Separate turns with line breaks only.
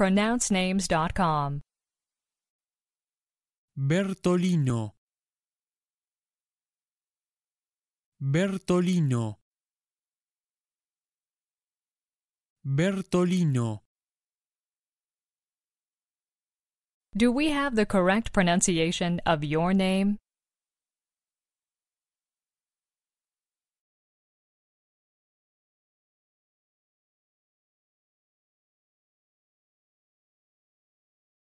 pronouncenames.com.
Bertolino Bertolino Bertolino
Do we have the correct pronunciation of your name?